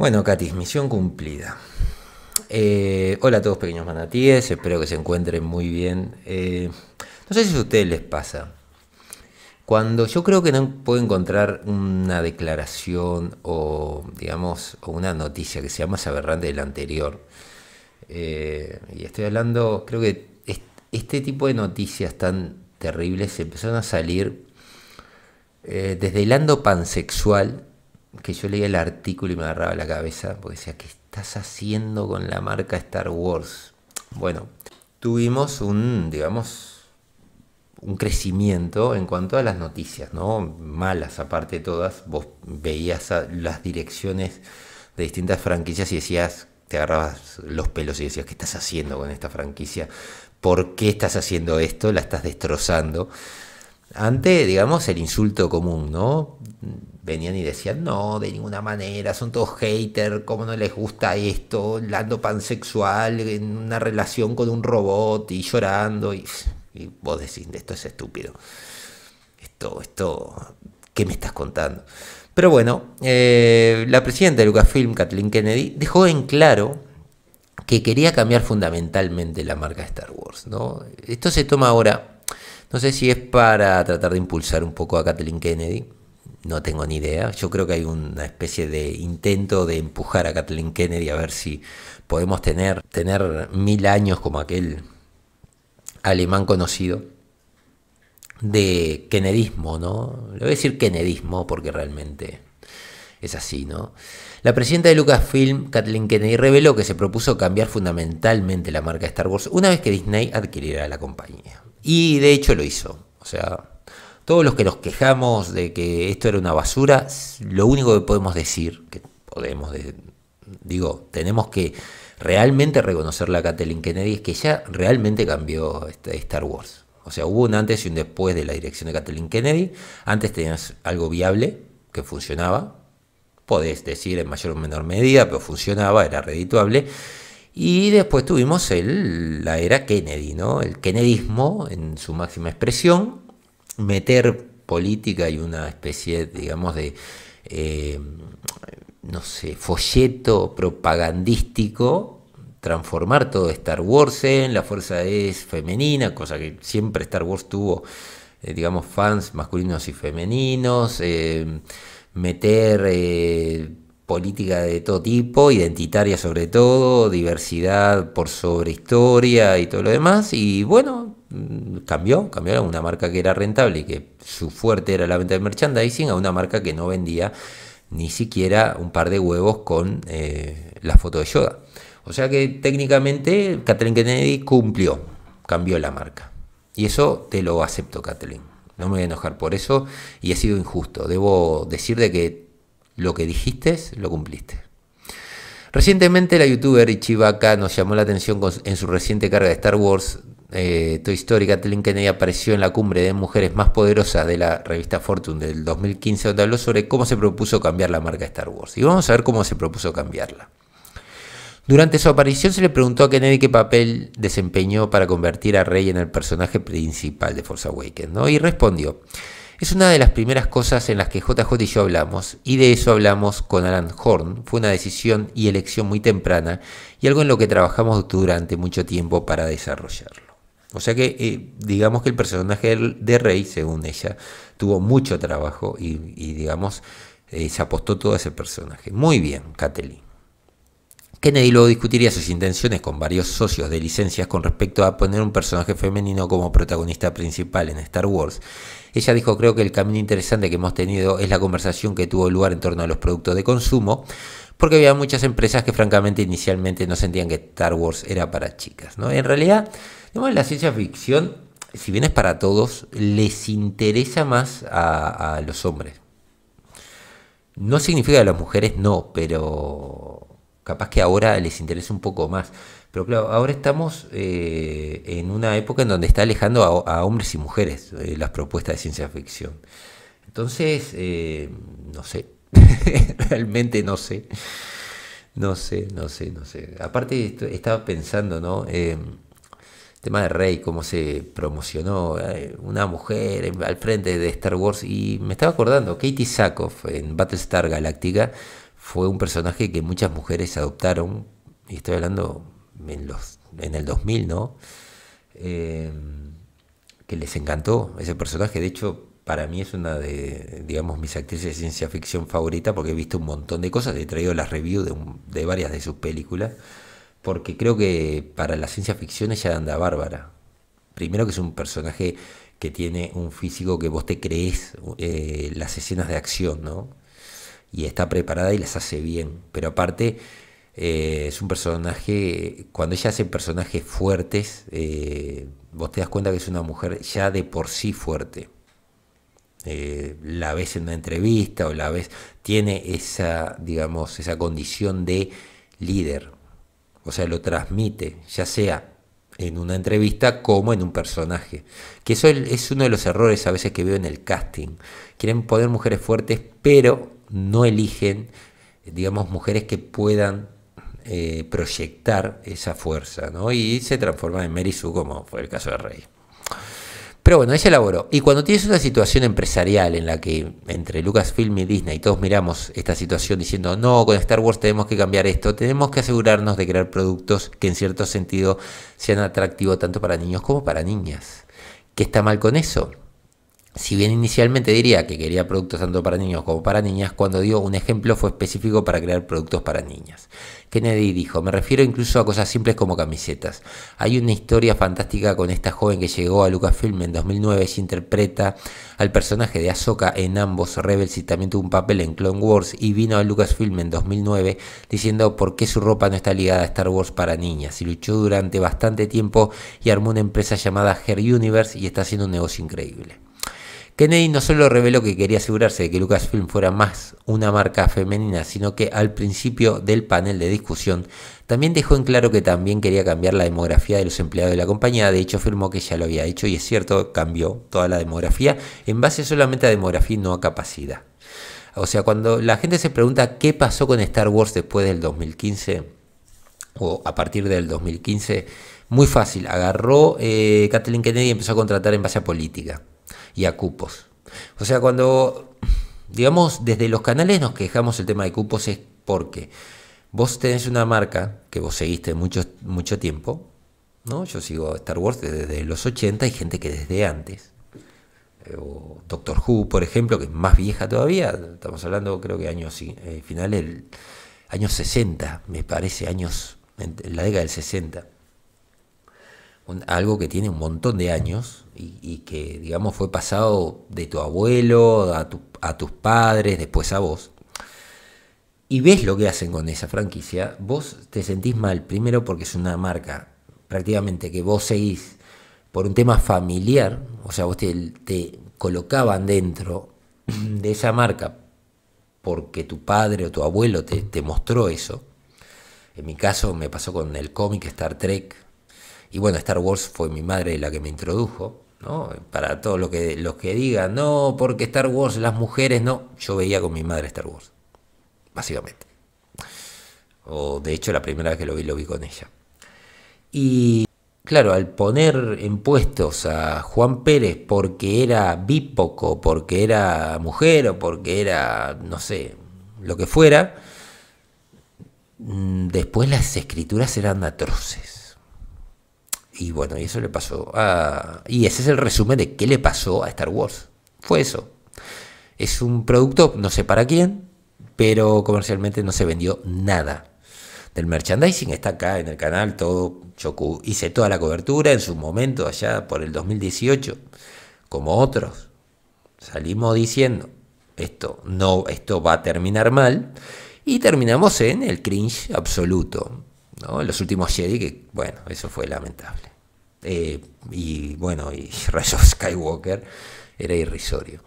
Bueno, Katis, misión cumplida. Eh, hola a todos pequeños manatíes, espero que se encuentren muy bien. Eh, no sé si a ustedes les pasa. Cuando yo creo que no puedo encontrar una declaración o, digamos, o una noticia que sea más aberrante de la anterior, eh, y estoy hablando, creo que este tipo de noticias tan terribles empezaron a salir desde el ando pansexual que yo leía el artículo y me agarraba la cabeza porque decía, ¿qué estás haciendo con la marca Star Wars? Bueno, tuvimos un, digamos, un crecimiento en cuanto a las noticias, ¿no? Malas aparte de todas, vos veías las direcciones de distintas franquicias y decías, te agarrabas los pelos y decías, ¿qué estás haciendo con esta franquicia? ¿Por qué estás haciendo esto? La estás destrozando. Ante, digamos, el insulto común, ¿no? venían y decían, no, de ninguna manera, son todos haters, ¿cómo no les gusta esto? Lando pansexual en una relación con un robot y llorando. Y, vos decís, esto es estúpido. Esto, esto, ¿qué me estás contando? Pero bueno, eh, la presidenta de Lucasfilm, Kathleen Kennedy, dejó en claro que quería cambiar fundamentalmente la marca de Star Wars. ¿no? Esto se toma ahora, no sé si es para tratar de impulsar un poco a Kathleen Kennedy, no tengo ni idea. Yo creo que hay una especie de intento de empujar a Kathleen Kennedy a ver si podemos tener, tener mil años como aquel alemán conocido de kennedismo, ¿no? Le voy a decir kennedismo porque realmente es así, ¿no? La presidenta de Lucasfilm, Kathleen Kennedy, reveló que se propuso cambiar fundamentalmente la marca de Star Wars una vez que Disney adquiriera la compañía. Y de hecho lo hizo. O sea, todos los que nos quejamos de que esto era una basura, lo único que podemos decir, que podemos, digo, tenemos que realmente reconocer la Kathleen Kennedy es que ella realmente cambió este, Star Wars. O sea, hubo un antes y un después de la dirección de Kathleen Kennedy. Antes tenías algo viable que funcionaba. Podés decir en mayor o menor medida, pero funcionaba, era redituable. Y después tuvimos el, la era Kennedy, ¿no? El kennedismo en su máxima expresión, meter política y una especie, digamos, de, eh, no sé, folleto propagandístico transformar todo Star Wars en la fuerza es femenina, cosa que siempre Star Wars tuvo, eh, digamos, fans masculinos y femeninos, eh, meter política de todo tipo, identitaria sobre todo, diversidad por sobre historia y todo lo demás, y bueno, Mm, cambió, cambió a una marca que era rentable y que su fuerte era la venta de merchandising a una marca que no vendía ni siquiera un par de huevos con eh, la foto de Yoda. O sea que técnicamente Kathleen Kennedy cumplió, cambió la marca. Y eso te lo acepto, Kathleen. No me voy a enojar por eso y ha sido injusto. Debo decir de que lo que dijiste lo cumpliste. Recientemente la youtuber Ichibaka nos llamó la atención en su reciente carga de Star Wars eh, Toy Story, Kathleen Kennedy apareció en la cumbre de mujeres más poderosas de la revista Fortune del 2015, donde habló sobre cómo se propuso cambiar la marca Star Wars. Y vamos a ver cómo se propuso cambiarla. Durante su aparición se le preguntó a Kennedy qué papel desempeñó para convertir a Rey en el personaje principal de Force Awakens, ¿no? Y respondió, es una de las primeras cosas en las que JJ y yo hablamos, y de eso hablamos con Alan Horn. Fue una decisión y elección muy temprana, y algo en lo que trabajamos durante mucho tiempo para desarrollarlo. O sea que eh, digamos que el personaje de Rey, según ella, tuvo mucho trabajo y, digamos, eh, se apostó todo a ese personaje. Muy bien, Kathleen. Kennedy luego discutiría sus intenciones con varios socios de licencias con respecto a poner un personaje femenino como protagonista principal en Star Wars. Ella dijo, creo que el camino interesante que hemos tenido es la conversación que tuvo lugar en torno a los productos de consumo, porque había muchas empresas que francamente inicialmente no sentían que Star Wars era para chicas. ¿no? En realidad... Digamos, la ciencia ficción, si bien es para todos, les interesa más a, los hombres. No significa que a las mujeres no, pero capaz que ahora les interesa un poco más. Pero claro, ahora estamos eh, en una época en donde está alejando a, hombres y mujeres eh, las propuestas de ciencia ficción. Entonces, eh, no sé, realmente no sé. No sé, no sé, no sé. Aparte estaba pensando, ¿no? tema de Rey, cómo se promocionó, eh, una mujer al frente de Star Wars. Y me estaba acordando, Katie Sackhoff en Battlestar Galactica fue un personaje que muchas mujeres adoptaron, y estoy hablando en, los, en el 2000, ¿no? Eh, que les encantó ese personaje, de hecho... Para mí es una de, digamos, mis actrices de ciencia ficción favorita porque he visto un montón de cosas, he traído las reviews de varias de sus películas porque creo que para la ciencia ficción ella anda bárbara. Primero que es un personaje que tiene un físico que vos te crees eh, las escenas de acción, ¿no? Y está preparada y las hace bien. Pero aparte eh, es un personaje, cuando ella hace personajes fuertes, eh, vos te das cuenta que es una mujer ya de por sí fuerte. la ves en una entrevista o la ves, tiene esa, digamos, esa condición de líder o sea, lo transmite, ya sea en una entrevista como en un personaje. Que eso es uno de los errores a veces que veo en el casting. Quieren poner mujeres fuertes, pero no eligen, digamos, mujeres que puedan eh, proyectar esa fuerza, ¿no? Y se transforma en Mary Sue, como fue el caso de Rey. Pero bueno, ella elaboró. Y cuando tienes una situación empresarial en la que entre Lucasfilm y Disney todos miramos esta situación diciendo, no, con Star Wars tenemos que cambiar esto, tenemos que asegurarnos de crear productos que en cierto sentido sean atractivos tanto para niños como para niñas. ¿Qué está mal con eso? Si bien inicialmente diría que quería productos tanto para niños como para niñas, cuando dio un ejemplo fue específico para crear productos para niñas. Kennedy dijo, me refiero incluso a cosas simples como camisetas. Hay una historia fantástica con esta joven que llegó a Lucasfilm en 2009 y interpreta al personaje de Ahsoka en ambos Rebels y también tuvo un papel en Clone Wars y vino a Lucasfilm en 2009 diciendo por qué su ropa no está ligada a Star Wars para niñas y luchó durante bastante tiempo y armó una empresa llamada Her Universe y está haciendo un negocio increíble. Kennedy no solo reveló que quería asegurarse de que Lucasfilm fuera más una marca femenina, sino que al principio del panel de discusión también dejó en claro que también quería cambiar la demografía de los empleados de la compañía. De hecho, afirmó que ya lo había hecho y es cierto, cambió toda la demografía en base solamente a demografía y no a capacidad. O sea, cuando la gente se pregunta qué pasó con Star Wars después del 2015 o a partir del 2015, muy fácil, agarró eh, Kathleen Kennedy y empezó a contratar en base a política y a cupos. O sea, cuando, digamos, desde los canales nos quejamos el tema de cupos es porque vos tenés una marca que vos seguiste mucho, mucho tiempo, ¿no? Yo sigo Star Wars desde los 80 y gente que desde antes. Eh, o Doctor Who, por ejemplo, que es más vieja todavía, estamos hablando creo que años eh, finales, años 60, me parece, años, la década del 60 algo que tiene un montón de años y, que, digamos, fue pasado de tu abuelo a, tus padres, después a vos, y ves lo que hacen con esa franquicia, vos te sentís mal, primero porque es una marca prácticamente que vos seguís por un tema familiar, o sea, vos te, colocaban dentro de esa marca porque tu padre o tu abuelo te, te mostró eso. En mi caso me pasó con el cómic Star Trek, y bueno, Star Wars fue mi madre la que me introdujo, ¿no? Para todos los que digan, no, porque Star Wars, las mujeres, no. Yo veía con mi madre Star Wars, básicamente. O de hecho, la primera vez que lo vi, lo vi con ella. Y claro, al poner en puestos a Juan Pérez porque era bípoco, porque era mujer o porque era, no sé, lo que fuera, mm, después las escrituras eran atroces y bueno, y eso le pasó a... Y ese es el resumen de qué le pasó a Star Wars. Fue eso. Es un producto, no sé para quién, pero comercialmente no se vendió nada. Del merchandising está acá en el canal, todo. Yo hice toda la cobertura en su momento, allá por el 2018, como otros. Salimos diciendo, esto no, esto va a terminar mal. Y terminamos en el cringe absoluto. Los últimos Jedi, que bueno, eso fue lamentable. Eh, y bueno, y Rayos Skywalker era irrisorio.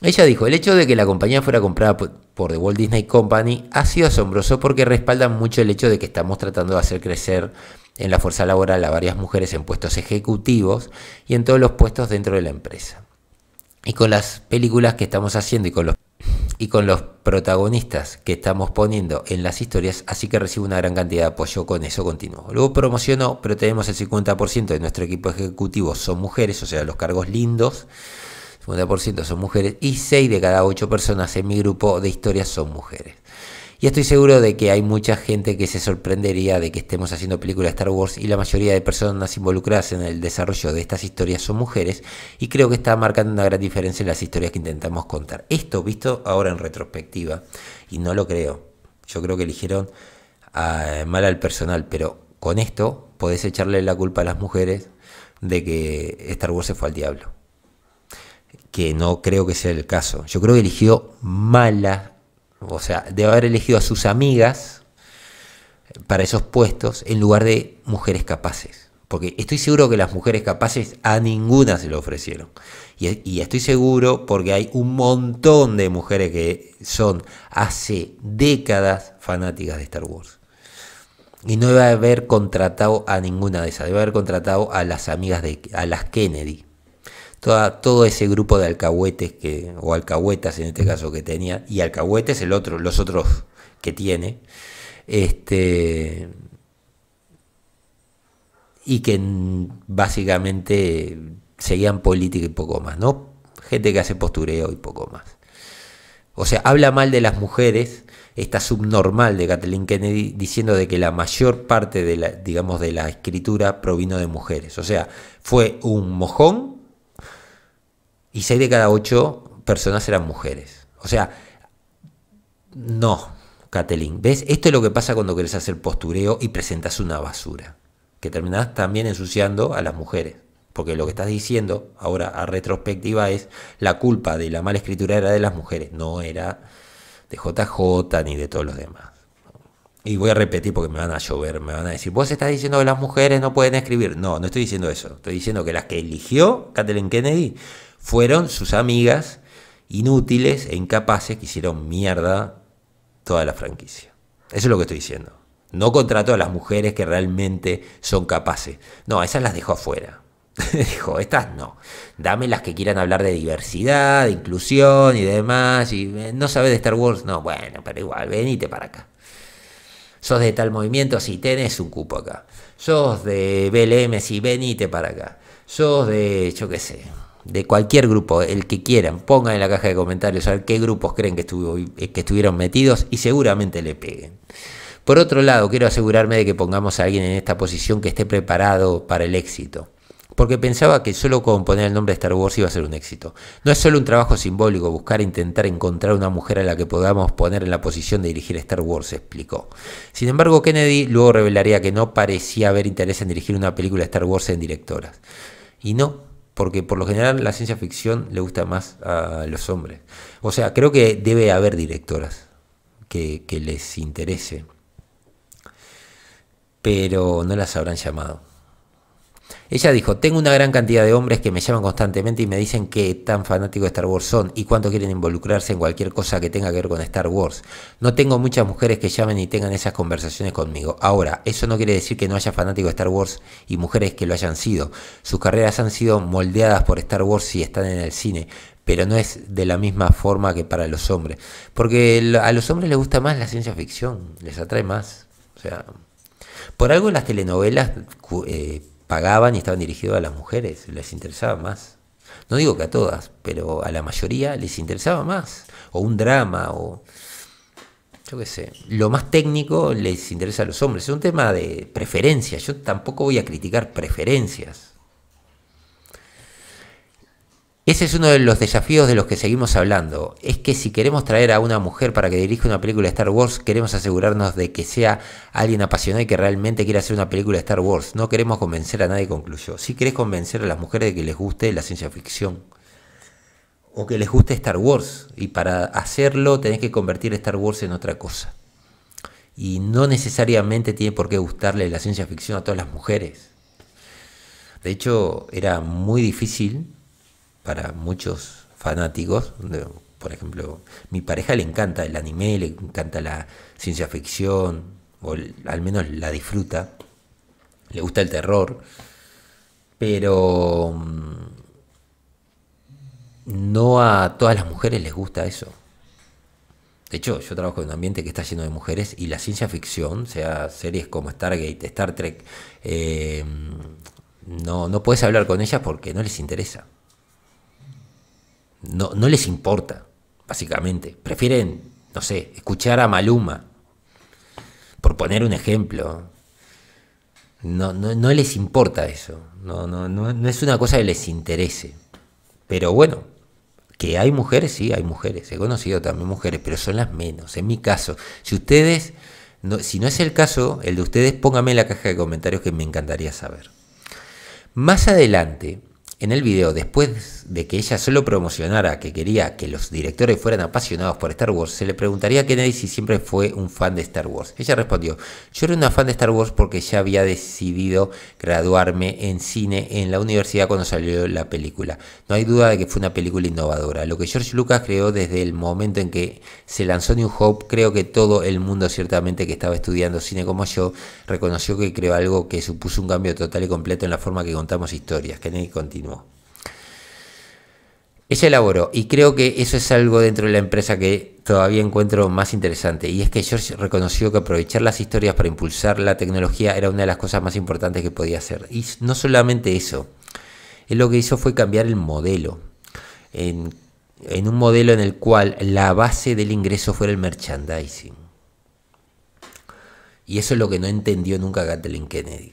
Ella dijo, el hecho de que la compañía fuera comprada por The Walt Disney Company ha sido asombroso porque respalda mucho el hecho de que estamos tratando de hacer crecer en la fuerza laboral a varias mujeres en puestos ejecutivos y en todos los puestos dentro de la empresa. Y con las películas que estamos haciendo y con los y con los protagonistas que estamos poniendo en las historias, así que recibo una gran cantidad de apoyo con eso continuo. Luego promociono, pero tenemos el 50% de nuestro equipo ejecutivo son mujeres, o sea, los cargos lindos, 50% son mujeres, y 6 de cada 8 personas en mi grupo de historias son mujeres. Y estoy seguro de que hay mucha gente que se sorprendería de que estemos haciendo películas de Star Wars y la mayoría de personas involucradas en el desarrollo de estas historias son mujeres y creo que está marcando una gran diferencia en las historias que intentamos contar. Esto visto ahora en retrospectiva y no lo creo. Yo creo que eligieron ah, mal al personal, pero con esto podés echarle la culpa a las mujeres de que Star Wars se fue al diablo. Que no creo que sea el caso. Yo creo que eligió mala o sea, debe haber elegido a sus amigas para esos puestos en lugar de mujeres capaces. Porque estoy seguro que las mujeres capaces a ninguna se lo ofrecieron. Y, estoy seguro porque hay un montón de mujeres que son hace décadas fanáticas de Star Wars. Y no debe haber contratado a ninguna de esas, debe haber contratado a las amigas de a las Kennedy todo ese grupo de alcahuetes que, o alcahuetas en este caso que tenía, y alcahuetes el otro, los otros que tiene, este, y que básicamente seguían política y poco más, ¿no? Gente que hace postureo y poco más. O sea, habla mal de las mujeres, está subnormal de Kathleen Kennedy, diciendo de que la mayor parte de la, digamos, de la escritura provino de mujeres. O sea, fue un mojón y 6 de cada 8 personas eran mujeres. O sea, no, Kathleen. ¿Ves? Esto es lo que pasa cuando querés hacer postureo y presentas una basura. Que terminas también ensuciando a las mujeres. Porque lo que estás diciendo ahora a retrospectiva es la culpa de la mala escritura era de las mujeres, no era de JJ ni de todos los demás. Y voy a repetir porque me van a llover, me van a decir, vos estás diciendo que las mujeres no pueden escribir. No, no estoy diciendo eso. Estoy diciendo que las que eligió Kathleen Kennedy fueron sus amigas inútiles e incapaces que hicieron mierda toda la franquicia. Eso es lo que estoy diciendo. No contrato a las mujeres que realmente son capaces. No, esas las dejó afuera. Dijo, estas no. Dame las que quieran hablar de diversidad, de inclusión y demás. Y eh, no sabes de Star Wars. No, bueno, pero igual, venite para acá. Sos de tal movimiento, si tenés un cupo acá. Sos de BLM, si venite para acá. Sos de, yo qué sé, de cualquier grupo, el que quieran, pongan en la caja de comentarios a ver qué grupos creen que, que estuvieron metidos y seguramente le peguen. Por otro lado, quiero asegurarme de que pongamos a alguien en esta posición que esté preparado para el éxito. Porque pensaba que solo con poner el nombre de Star Wars iba a ser un éxito. No es solo un trabajo simbólico buscar e intentar encontrar una mujer a la que podamos poner en la posición de dirigir Star Wars, explicó. Sin embargo, Kennedy luego revelaría que no parecía haber interés en dirigir una película de Star Wars en directoras. Y no, porque por lo general la ciencia ficción le gusta más a los hombres. O sea, creo que debe haber directoras que, les interese, pero no las habrán llamado. Ella dijo, tengo una gran cantidad de hombres que me llaman constantemente y me dicen que tan fanáticos de Star Wars son y cuánto quieren involucrarse en cualquier cosa que tenga que ver con Star Wars. No tengo muchas mujeres que llamen y tengan esas conversaciones conmigo. Ahora, eso no quiere decir que no haya fanáticos de Star Wars y mujeres que lo hayan sido. Sus carreras han sido moldeadas por Star Wars y están en el cine, pero no es de la misma forma que para los hombres. Porque a los hombres les gusta más la ciencia ficción, les atrae más. O sea, por algo las telenovelas... Eh, pagaban y estaban dirigidos a las mujeres, les interesaba más. No digo que a todas, pero a la mayoría les interesaba más. O un drama, o yo qué sé. Lo más técnico les interesa a los hombres. Es un tema de preferencias. Yo tampoco voy a criticar preferencias ese es uno de los desafíos de los que seguimos hablando. Es que si queremos traer a una mujer para que dirija una película de Star Wars, queremos asegurarnos de que sea alguien apasionado y que realmente quiera hacer una película de Star Wars. No queremos convencer a nadie, concluyó. Si querés convencer a las mujeres de que les guste la ciencia ficción o que les guste Star Wars. Y para hacerlo tenés que convertir Star Wars en otra cosa. Y no necesariamente tiene por qué gustarle la ciencia ficción a todas las mujeres. De hecho, era muy difícil para muchos fanáticos, por ejemplo, mi pareja le encanta el anime, le encanta la ciencia ficción, o al menos la disfruta, le gusta el terror, pero mm, no a todas las mujeres les gusta eso. De hecho, yo trabajo en un ambiente que está lleno de mujeres y la ciencia ficción, sea series como Stargate, Star Trek, eh, mm, no, no puedes hablar con ellas porque no les interesa no, no les importa, básicamente. Prefieren, no sé, escuchar a Maluma, por poner un ejemplo. No, no, no les importa eso, no, no, no, es una cosa que les interese. Pero bueno, que hay mujeres, sí, hay mujeres. He conocido también mujeres, pero son las menos. En mi caso, si ustedes, no, si no es el caso, el de ustedes, pónganme en la caja de comentarios que me encantaría saber. Más adelante, en el video, después de que ella solo promocionara que quería que los directores fueran apasionados por Star Wars, se le preguntaría a Kennedy si siempre fue un fan de Star Wars. Ella respondió, yo era una fan de Star Wars porque ya había decidido graduarme en cine en la universidad cuando salió la película. No hay duda de que fue una película innovadora. Lo que George Lucas creó desde el momento en que se lanzó New Hope, creo que todo el mundo ciertamente que estaba estudiando cine como yo, reconoció que creó algo que supuso un cambio total y completo en la forma que contamos historias. Kennedy continúa. Ella elaboró, y creo que eso es algo dentro de la empresa que todavía encuentro más interesante, y es que George reconoció que aprovechar las historias para impulsar la tecnología era una de las cosas más importantes que podía hacer. Y no solamente eso, él lo que hizo fue cambiar el modelo, en, un modelo en el cual la base del ingreso fuera el merchandising. Y eso es lo que no entendió nunca Kathleen Kennedy.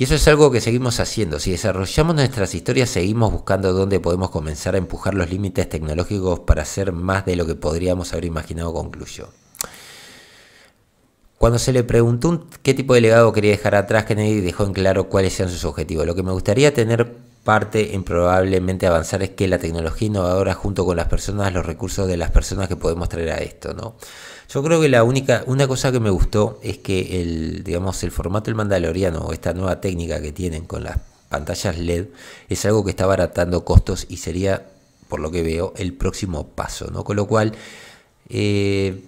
Y eso es algo que seguimos haciendo. Si desarrollamos nuestras historias, seguimos buscando dónde podemos comenzar a empujar los límites tecnológicos para hacer más de lo que podríamos haber imaginado, concluyó. Cuando se le preguntó qué tipo de legado quería dejar atrás, Kennedy dejó en claro cuáles sean sus objetivos. Lo que me gustaría tener parte en probablemente avanzar es que la tecnología innovadora junto con las personas, los recursos de las personas que podemos traer a esto, ¿no? Yo creo que la única, una cosa que me gustó es que el, digamos, el formato del Mandaloriano, esta nueva técnica que tienen con las pantallas LED, es algo que está baratando costos y sería, por lo que veo, el próximo paso, ¿no? Con lo cual, eh,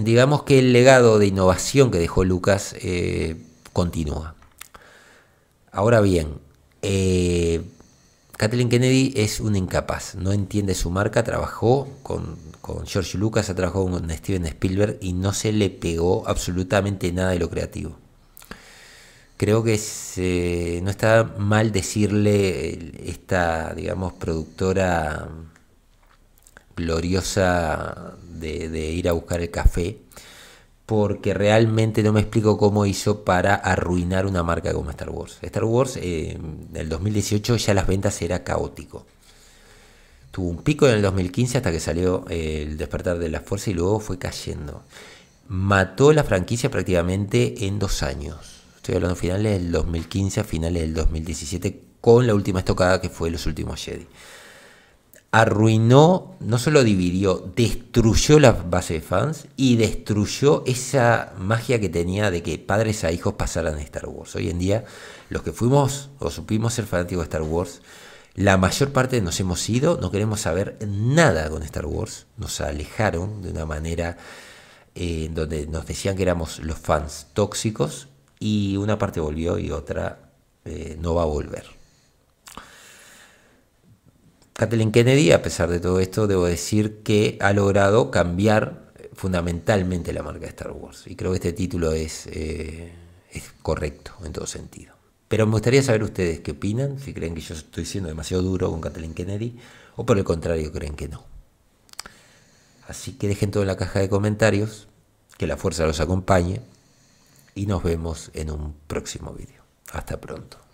digamos que el legado de innovación que dejó Lucas eh, continúa. Ahora bien, eh, Kathleen Kennedy es un incapaz, no entiende su marca, trabajó con, George Lucas, ha trabajado con Steven Spielberg y no se le pegó absolutamente nada de lo creativo. Creo que no está mal decirle eh, esta, digamos, productora gloriosa de ir a buscar el café, porque realmente no me explico cómo hizo para arruinar una marca como Star Wars. Star Wars eh, en el 2018 ya las ventas eran caótico. Tuvo un pico en el 2015 hasta que salió eh, el despertar de la fuerza y luego fue cayendo. Mató la franquicia prácticamente en dos años. Estoy hablando finales del 2015 a finales del 2017 con la última estocada que fue los últimos Jedi arruinó, no solo dividió, destruyó la base de fans y destruyó esa magia que tenía de que padres a hijos pasaran a Star Wars. Hoy en día, los que fuimos o supimos ser fanáticos de Star Wars, la mayor parte nos hemos ido, no queremos saber nada con Star Wars, nos alejaron de una manera eh, en donde nos decían que éramos los fans tóxicos y una parte volvió y otra eh, no va a volver. Kathleen Kennedy, a pesar de todo esto, debo decir que ha logrado cambiar fundamentalmente la marca de Star Wars. Y creo que este título es, eh, es correcto en todo sentido. Pero me gustaría saber ustedes qué opinan, si creen que yo estoy siendo demasiado duro con Kathleen Kennedy, o por el contrario creen que no. Así que dejen todo en la caja de comentarios, que la fuerza los acompañe, y nos vemos en un próximo vídeo. Hasta pronto.